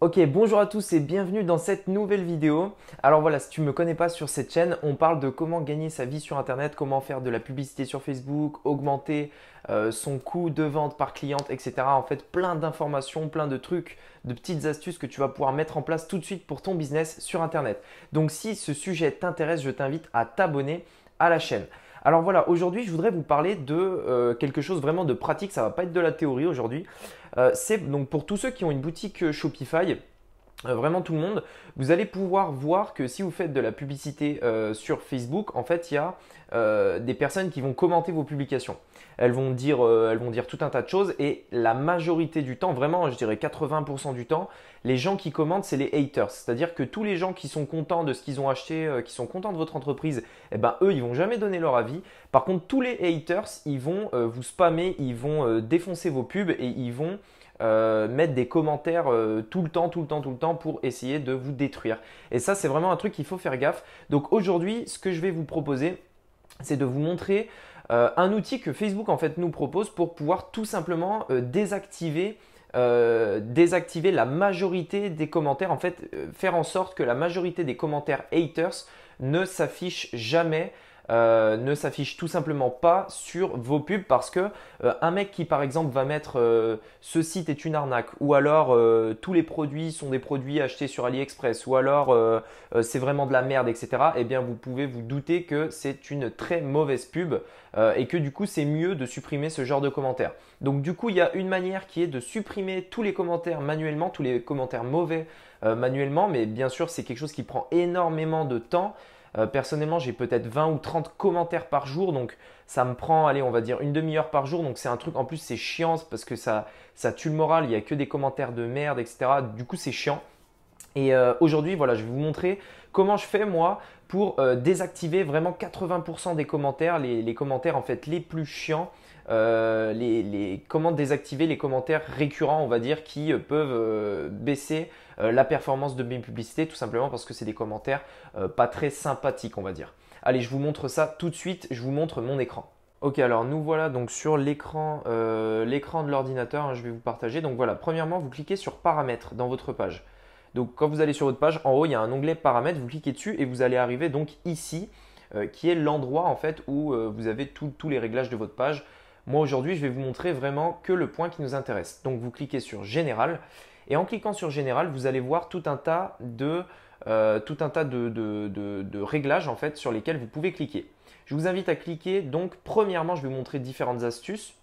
Ok, bonjour à tous et bienvenue dans cette nouvelle vidéo. Alors voilà, si tu ne me connais pas sur cette chaîne, on parle de comment gagner sa vie sur Internet, comment faire de la publicité sur Facebook, augmenter euh, son coût de vente par cliente, etc. En fait, plein d'informations, plein de trucs, de petites astuces que tu vas pouvoir mettre en place tout de suite pour ton business sur Internet. Donc si ce sujet t'intéresse, je t'invite à t'abonner à la chaîne. Alors voilà, aujourd'hui je voudrais vous parler de euh, quelque chose vraiment de pratique, ça va pas être de la théorie aujourd'hui. Euh, c'est donc pour tous ceux qui ont une boutique euh, Shopify, vraiment tout le monde, vous allez pouvoir voir que si vous faites de la publicité sur Facebook, en fait, il y a euh, des personnes qui vont commenter vos publications. Elles vont, dire, euh, elles vont dire tout un tas de choses et la majorité du temps, vraiment je dirais 80% du temps, les gens qui commentent c'est les haters. C'est-à-dire que tous les gens qui sont contents de ce qu'ils ont acheté, euh, qui sont contents de votre entreprise, eh ben eux ils vont jamais donner leur avis. Par contre tous les haters ils vont vous spammer, ils vont défoncer vos pubs et ils vont... mettre des commentaires tout le temps, tout le temps, tout le temps pour essayer de vous détruire. Et ça, c'est vraiment un truc qu'il faut faire gaffe. Donc aujourd'hui, ce que je vais vous proposer, c'est de vous montrer euh, un outil que Facebook en fait nous propose pour pouvoir tout simplement euh, euh, désactiver la majorité des commentaires, en fait, faire en sorte que la majorité des commentaires haters ne s'affichent jamais euh, ne s'affiche tout simplement pas sur vos pubs parce que euh, un mec qui par exemple va mettre euh, ce site est une arnaque ou alors tous les produits sont des produits achetés sur AliExpress ou alors c'est vraiment de la merde etc eh bien vous pouvez vous douter que c'est une très mauvaise pub et que du coup c'est mieux de supprimer ce genre de commentaires donc du coup il y a une manière qui est de supprimer tous les commentaires manuellement tous les commentaires mauvais manuellement mais bien sûr c'est quelque chose qui prend énormément de temps euh, personnellement, j'ai peut-être 20 ou 30 commentaires par jour, donc ça me prend, allez, on va dire une demi-heure par jour. Donc c'est un truc, en plus, c'est chiant parce que ça, tue le moral, il n'y a que des commentaires de merde, etc. Du coup, c'est chiant. Et euh, aujourd'hui, voilà, je vais vous montrer comment je fais moi pour euh, désactiver vraiment 80% des commentaires, les, commentaires en fait les plus chiants euh, les, comment désactiver les commentaires récurrents, on va dire, qui euh, peuvent euh, baisser la performance de mes publicités, tout simplement parce que c'est des commentaires pas très sympathiques, on va dire. Allez, je vous montre ça tout de suite, je vous montre mon écran. Ok, alors nous voilà donc sur l'écran de l'ordinateur, hein, je vais vous partager. Donc voilà, premièrement, vous cliquez sur paramètres dans votre page. Donc quand vous allez sur votre page, en haut, il y a un onglet paramètres, vous cliquez dessus et vous allez arriver donc ici, qui est l'endroit en fait où vous avez tous les réglages de votre page. Moi aujourd'hui, je vais vous montrer vraiment que le point qui nous intéresse. Donc vous cliquez sur Général et en cliquant sur Général, vous allez voir tout un tas de, euh, tout un tas de, réglages en fait sur lesquels vous pouvez cliquer. Je vous invite à cliquer. Donc premièrement, je vais vous montrer différentes astuces.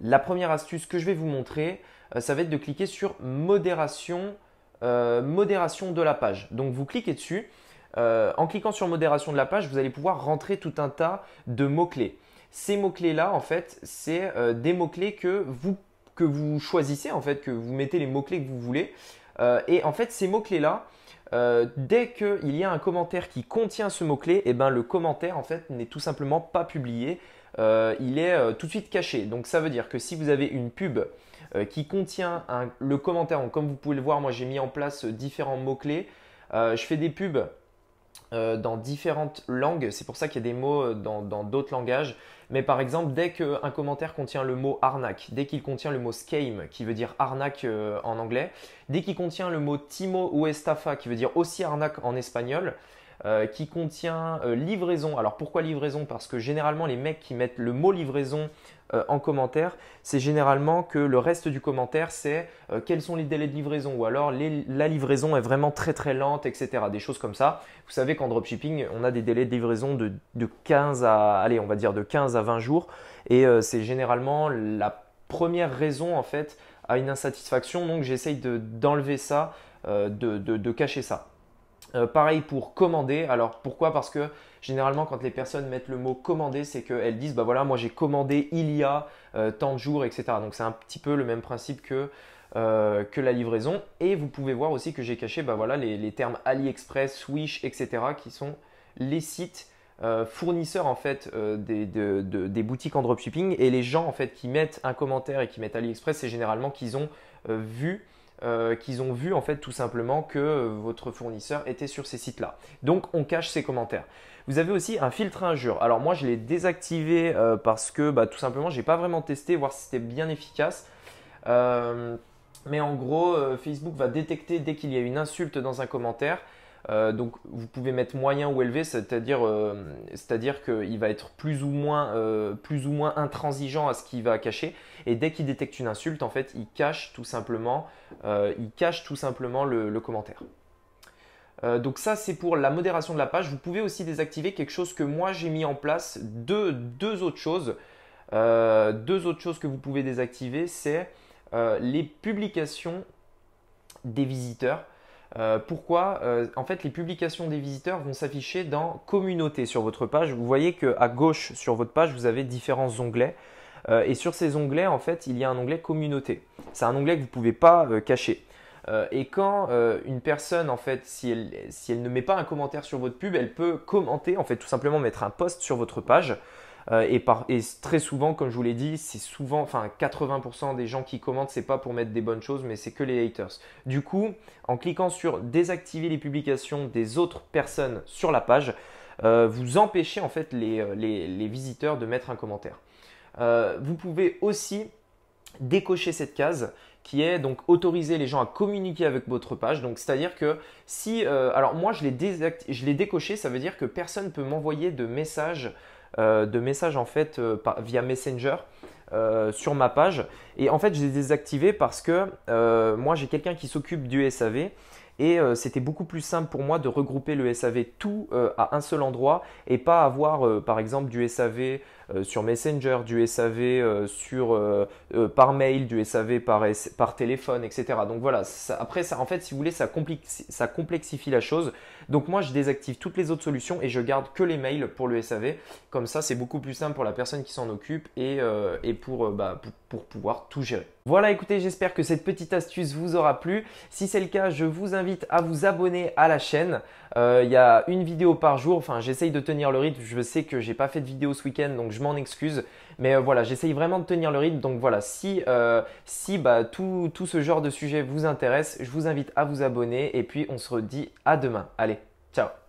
La première astuce que je vais vous montrer, euh, ça va être de cliquer sur modération, euh, modération de la page. Donc vous cliquez dessus. en cliquant sur modération de la page, vous allez pouvoir rentrer tout un tas de mots-clés. Ces mots-clés-là, en fait, c'est euh, des mots-clés que vous, que vous choisissez, en fait, que vous mettez les mots-clés que vous voulez. Euh, et en fait, ces mots-clés-là, euh, dès qu'il y a un commentaire qui contient ce mot-clé, eh ben, le commentaire, en fait, n'est tout simplement pas publié. il est tout de suite caché. Donc ça veut dire que si vous avez une pub qui contient un, le commentaire, comme vous pouvez le voir, moi j'ai mis en place différents mots-clés. je fais des pubs euh, dans différentes langues. C'est pour ça qu'il y a des mots euh, dans d'autres langages. Mais par exemple, dès qu'un commentaire contient le mot arnaque, dès qu'il contient le mot scam, qui veut dire arnaque euh, en anglais, dès qu'il contient le mot timo ou estafa, qui veut dire aussi arnaque en espagnol, euh, qui contient euh, livraison. Alors pourquoi livraison Parce que généralement les mecs qui mettent le mot livraison euh, en commentaire, c'est généralement que le reste du commentaire c'est quels sont les délais de livraison ou alors la livraison est vraiment très très lente, etc. Des choses comme ça. Vous savez qu'en dropshipping, on a des délais de livraison de, 15 à on va dire de 15 à 20 jours et c'est généralement la première raison en fait à une insatisfaction. Donc j'essaye d'enlever ça, de cacher ça. Euh, pareil pour commander. Alors pourquoi Parce que généralement quand les personnes mettent le mot commander, c'est qu'elles disent bah voilà moi j'ai commandé il y a euh, tant de jours, etc. Donc c'est un petit peu le même principe que, euh, que la livraison. Et vous pouvez voir aussi que j'ai caché bah voilà les, termes AliExpress, Swish, etc. qui sont les sites fournisseurs en fait des, des boutiques en dropshipping. Et les gens en fait qui mettent un commentaire et qui mettent AliExpress, c'est généralement qu'ils ont vu euh, qu'ils ont vu en fait tout simplement que votre fournisseur était sur ces sites-là. Donc on cache ces commentaires. Vous avez aussi un filtre injure. Alors moi je l'ai désactivé euh, parce que bah, tout simplement j'ai pas vraiment testé voir si c'était bien efficace. Euh, mais en gros, Facebook va détecter dès qu'il y a une insulte dans un commentaire. Euh, donc vous pouvez mettre moyen ou élevé, c'est-à-dire euh, qu'il va être plus ou moins euh, plus ou moins intransigeant à ce qu'il va cacher. Et dès qu'il détecte une insulte, en fait, il cache tout simplement il cache tout simplement le, commentaire. donc ça c'est pour la modération de la page. Vous pouvez aussi désactiver quelque chose que moi j'ai mis en place. deux autres choses. deux autres choses que vous pouvez désactiver, c'est les publications des visiteurs. Euh, pourquoi euh, En fait, les publications des visiteurs vont s'afficher dans Communauté sur votre page. Vous voyez qu'à gauche sur votre page, vous avez différents onglets. Euh, et sur ces onglets, en fait, il y a un onglet Communauté. C'est un onglet que vous ne pouvez pas cacher. et quand une personne, en fait, si elle ne met pas un commentaire sur votre pub, elle peut commenter, en fait, tout simplement mettre un post sur votre page. Euh, et, très souvent, comme je vous l'ai dit, c'est souvent, enfin 80% des gens qui commentent, c'est pas pour mettre des bonnes choses, mais c'est que les haters. Du coup, en cliquant sur désactiver les publications des autres personnes sur la page, euh, vous empêchez en fait euh, les, les, visiteurs de mettre un commentaire. vous pouvez aussi décocher cette case qui est donc autoriser les gens à communiquer avec votre page. Donc c'est-à-dire que si, alors moi je l'ai, décoché, ça veut dire que personne ne peut m'envoyer de messages euh, de messages en fait euh, via Messenger. Euh, sur ma page. Et en fait, je désactivé parce que moi, j'ai quelqu'un qui s'occupe du SAV. Et c'était beaucoup plus simple pour moi de regrouper le SAV tout à un seul endroit et pas avoir par exemple du SAV sur Messenger, du SAV par mail, du SAV par, téléphone, etc. Donc voilà, après ça, en fait si vous voulez ça complexifie la chose. Donc moi, je désactive toutes les autres solutions et je garde que les mails pour le SAV. Comme ça, c'est beaucoup plus simple pour la personne qui s'en occupe et, euh, euh, bah, pour, pouvoir tout gérer. Voilà, écoutez, j'espère que cette petite astuce vous aura plu. Si c'est le cas, je vous invite à vous abonner à la chaîne. Euh, il y a une vidéo par jour. Enfin, j'essaye de tenir le rythme. Je sais que j'ai pas fait de vidéo ce week-end, donc je m'en excuse. Mais voilà, j'essaye vraiment de tenir le rythme. Donc voilà, si, si bah, tout ce genre de sujet vous intéresse, je vous invite à vous abonner. Et puis, on se redit à demain. Allez. Ciao